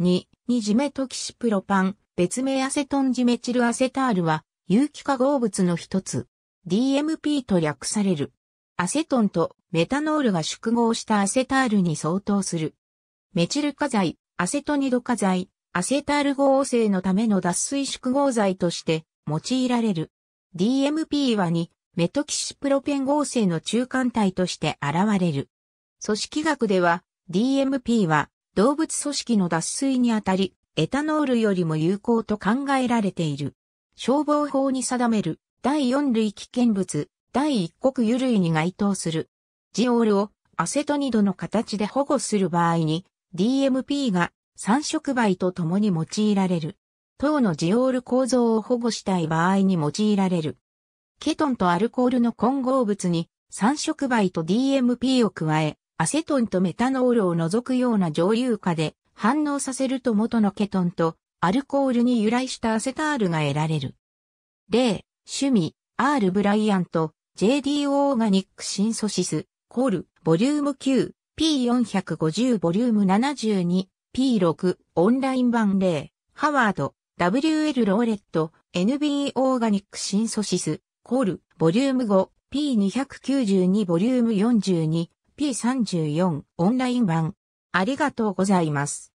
二にジメトキシプロパン、別名アセトンジメチルアセタールは、有機化合物の一つ。DMP と略される。アセトンとメタノールが縮合したアセタールに相当する。メチル化剤、アセトニド化剤、アセタール合成のための脱水縮合剤として用いられる。DMP は2、メトキシプロペン合成の中間体として現れる。組織学では DMP は動物組織の脱水にあたり、エタノールよりも有効と考えられている。消防法に定める第4類危険物、第1国油類に該当する。ジオールをアセトニドの形で保護する場合に、DMP が三触媒と共に用いられる。糖のジオール構造を保護したい場合に用いられる。ケトンとアルコールの混合物に三触媒と DMP を加え、アセトンとメタノールを除くような蒸留化で反応させると元のケトンとアルコールに由来したアセタールが得られる。例、趣味、R. ブライアント、JD オーガニックシンソシス、コール、ボリューム9、P450 ボリューム72、P6、オンライン版例、ハワード、WL ローレット、NB オーガニックシンソシス、コール、ボリューム5、P292 ボリューム42、P34 オンライン版。ありがとうございます。